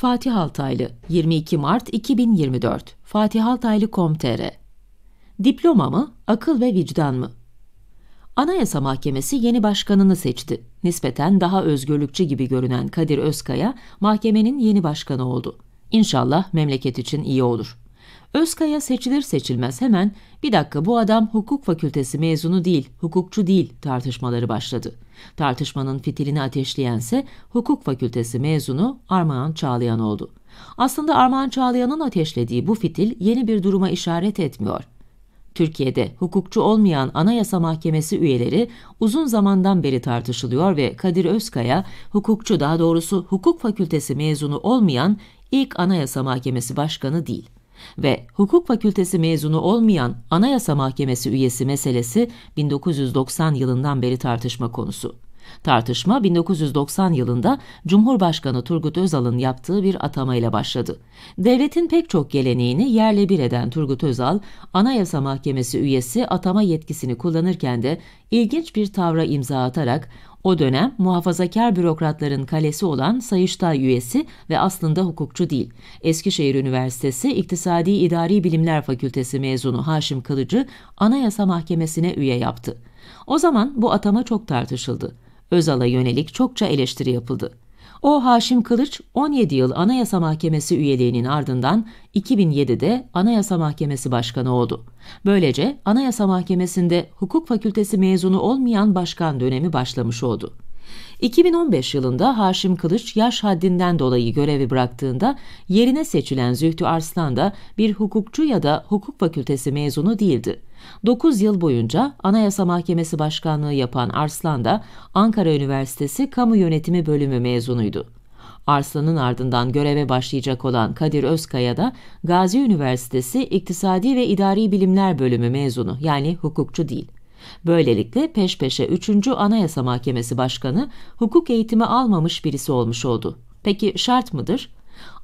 Fatih Altaylı 22 Mart 2024 Fatih Altaylı.com.tr Diploma mı, akıl ve vicdan mı? Anayasa Mahkemesi yeni başkanını seçti. Nispeten daha özgürlükçü gibi görünen Kadir Özkaya, mahkemenin yeni başkanı oldu. İnşallah memleket için iyi olur. Özkaya seçilir seçilmez hemen bir dakika bu adam hukuk fakültesi mezunu değil, hukukçu değil tartışmaları başladı. Tartışmanın fitilini ateşleyense hukuk fakültesi mezunu Armağan Çağlayan oldu. Aslında Armağan Çağlayan'ın ateşlediği bu fitil yeni bir duruma işaret etmiyor. Türkiye'de hukukçu olmayan Anayasa Mahkemesi üyeleri uzun zamandan beri tartışılıyor ve Kadir Özkaya, hukukçu daha doğrusu hukuk fakültesi mezunu olmayan ilk Anayasa Mahkemesi Başkanı değil ve hukuk fakültesi mezunu olmayan Anayasa Mahkemesi üyesi meselesi 1990 yılından beri tartışma konusu. Tartışma 1990 yılında Cumhurbaşkanı Turgut Özal'ın yaptığı bir atamayla başladı. Devletin pek çok geleneğini yerle bir eden Turgut Özal, Anayasa Mahkemesi üyesi atama yetkisini kullanırken de ilginç bir tavra imza atarak o dönem muhafazakar bürokratların kalesi olan Sayıştay üyesi ve aslında hukukçu değil. Eskişehir Üniversitesi İktisadi İdari Bilimler Fakültesi mezunu Haşim Kılıcı Anayasa Mahkemesi'ne üye yaptı. O zaman bu atama çok tartışıldı. Özal'a yönelik çokça eleştiri yapıldı. O Haşim Kılıç 17 yıl Anayasa Mahkemesi üyeliğinin ardından 2007'de Anayasa Mahkemesi Başkanı oldu. Böylece Anayasa Mahkemesi'nde hukuk fakültesi mezunu olmayan başkan dönemi başlamış oldu. 2015 yılında Haşim Kılıç yaş haddinden dolayı görevi bıraktığında yerine seçilen Zühtü Arslan da bir hukukçu ya da hukuk fakültesi mezunu değildi. 9 yıl boyunca Anayasa Mahkemesi Başkanlığı yapan Arslan da Ankara Üniversitesi Kamu Yönetimi Bölümü mezunuydu. Arslan'ın ardından göreve başlayacak olan Kadir Özkaya da Gazi Üniversitesi İktisadi ve İdari Bilimler Bölümü mezunu yani hukukçu değil. Böylelikle peş peşe 3. Anayasa Mahkemesi Başkanı hukuk eğitimi almamış birisi olmuş oldu. Peki şart mıdır?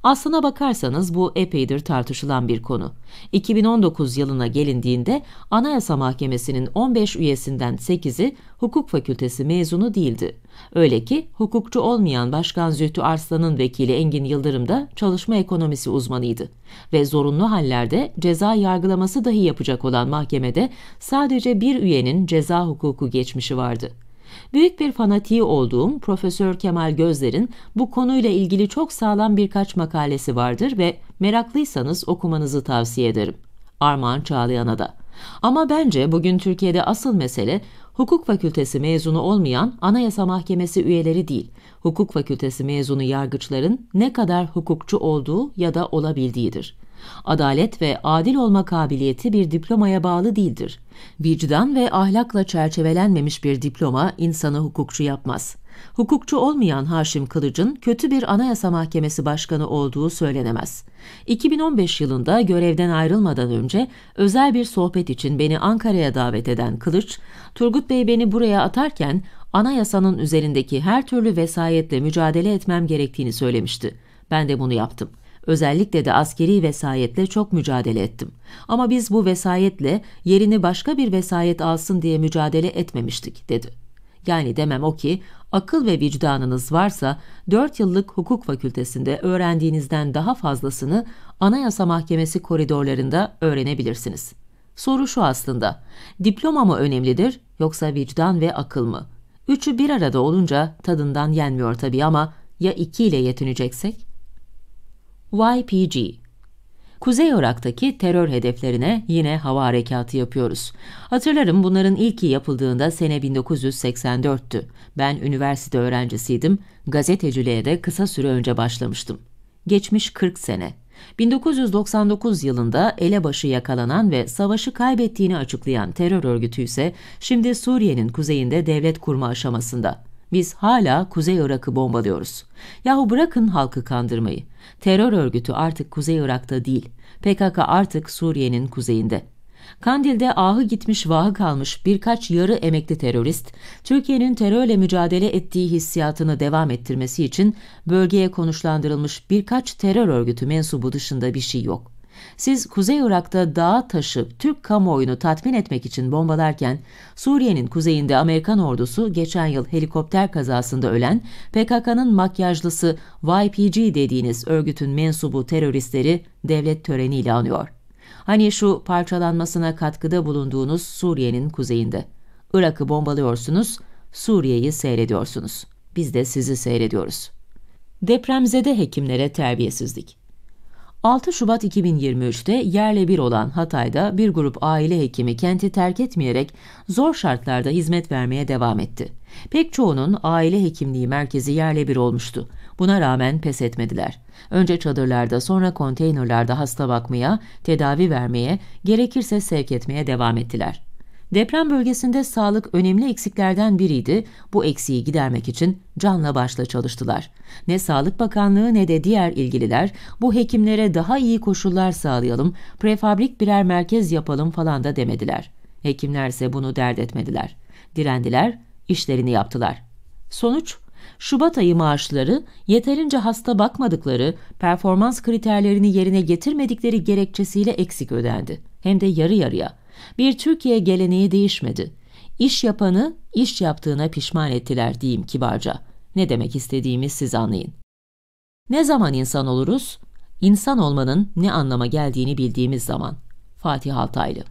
Aslına bakarsanız bu epeydir tartışılan bir konu. 2019 yılına gelindiğinde Anayasa Mahkemesi'nin 15 üyesinden 8'i hukuk fakültesi mezunu değildi. Öyle ki hukukçu olmayan Başkan Zühtü Arslan'ın vekili Engin Yıldırım da çalışma ekonomisi uzmanıydı. Ve zorunlu hallerde ceza yargılaması dahi yapacak olan mahkemede sadece bir üyenin ceza hukuku geçmişi vardı. Büyük bir fanatiği olduğum Profesör Kemal Gözler'in bu konuyla ilgili çok sağlam birkaç makalesi vardır ve meraklıysanız okumanızı tavsiye ederim. Armağan Çağlayan'a da. Ama bence bugün Türkiye'de asıl mesele hukuk fakültesi mezunu olmayan anayasa mahkemesi üyeleri değil, hukuk fakültesi mezunu yargıçların ne kadar hukukçu olduğu ya da olabildiğidir. Adalet ve adil olma kabiliyeti bir diplomaya bağlı değildir. Vicdan ve ahlakla çerçevelenmemiş bir diploma insanı hukukçu yapmaz. Hukukçu olmayan Haşim Kılıç'ın kötü bir anayasa mahkemesi başkanı olduğu söylenemez. 2015 yılında görevden ayrılmadan önce özel bir sohbet için beni Ankara'ya davet eden Kılıç, Turgut Bey beni buraya atarken anayasanın üzerindeki her türlü vesayetle mücadele etmem gerektiğini söylemişti. Ben de bunu yaptım.'' Özellikle de askeri vesayetle çok mücadele ettim. Ama biz bu vesayetle yerini başka bir vesayet alsın diye mücadele etmemiştik dedi. Yani demem o ki akıl ve vicdanınız varsa 4 yıllık hukuk fakültesinde öğrendiğinizden daha fazlasını Anayasa Mahkemesi koridorlarında öğrenebilirsiniz. Soru şu aslında, diploma mı önemlidir yoksa vicdan ve akıl mı? Üçü bir arada olunca tadından yenmiyor tabii ama ya ikiyle yetineceksek? YPG. Kuzey Irak'taki terör hedeflerine yine hava harekatı yapıyoruz. Hatırlarım bunların ilki yapıldığında sene 1984'tü. Ben üniversite öğrencisiydim, gazeteciliğe de kısa süre önce başlamıştım. Geçmiş 40 sene. 1999 yılında elebaşı yakalanan ve savaşı kaybettiğini açıklayan terör örgütü ise şimdi Suriye'nin kuzeyinde devlet kurma aşamasında. Biz hala Kuzey Irak'ı bombalıyoruz. Yahu bırakın halkı kandırmayı. Terör örgütü artık Kuzey Irak'ta değil. PKK artık Suriye'nin kuzeyinde. Kandil'de ahı gitmiş vahı kalmış birkaç yarı emekli terörist, Türkiye'nin terörle mücadele ettiği hissiyatını devam ettirmesi için bölgeye konuşlandırılmış birkaç terör örgütü mensubu dışında bir şey yok. Siz Kuzey Irak'ta dağa taşıp Türk kamuoyunu tatmin etmek için bombalarken Suriye'nin kuzeyinde Amerikan ordusu geçen yıl helikopter kazasında ölen PKK'nın makyajlısı YPG dediğiniz örgütün mensubu teröristleri devlet töreniyle anıyor. Hani şu parçalanmasına katkıda bulunduğunuz Suriye'nin kuzeyinde. Irak'ı bombalıyorsunuz, Suriye'yi seyrediyorsunuz. Biz de sizi seyrediyoruz. Depremzede hekimlere terbiyesizlik. 6 Şubat 2023'te yerle bir olan Hatay'da bir grup aile hekimi kenti terk etmeyerek zor şartlarda hizmet vermeye devam etti. Pek çoğunun aile hekimliği merkezi yerle bir olmuştu. Buna rağmen pes etmediler. Önce çadırlarda sonra konteynerlarda hasta bakmaya, tedavi vermeye, gerekirse sevk etmeye devam ettiler. Deprem bölgesinde sağlık önemli eksiklerden biriydi. Bu eksiği gidermek için canla başla çalıştılar. Ne Sağlık Bakanlığı ne de diğer ilgililer bu hekimlere daha iyi koşullar sağlayalım, prefabrik birer merkez yapalım falan da demediler. Hekimlerse bunu dert etmediler. Direndiler, işlerini yaptılar. Sonuç Şubat ayı maaşları yeterince hasta bakmadıkları, performans kriterlerini yerine getirmedikleri gerekçesiyle eksik ödendi. Hem de yarı yarıya. Bir Türkiye geleneği değişmedi. İş yapanı iş yaptığına pişman ettiler diyeyim kibarca. Ne demek istediğimi siz anlayın. Ne zaman insan oluruz? İnsan olmanın ne anlama geldiğini bildiğimiz zaman. Fatih Altaylı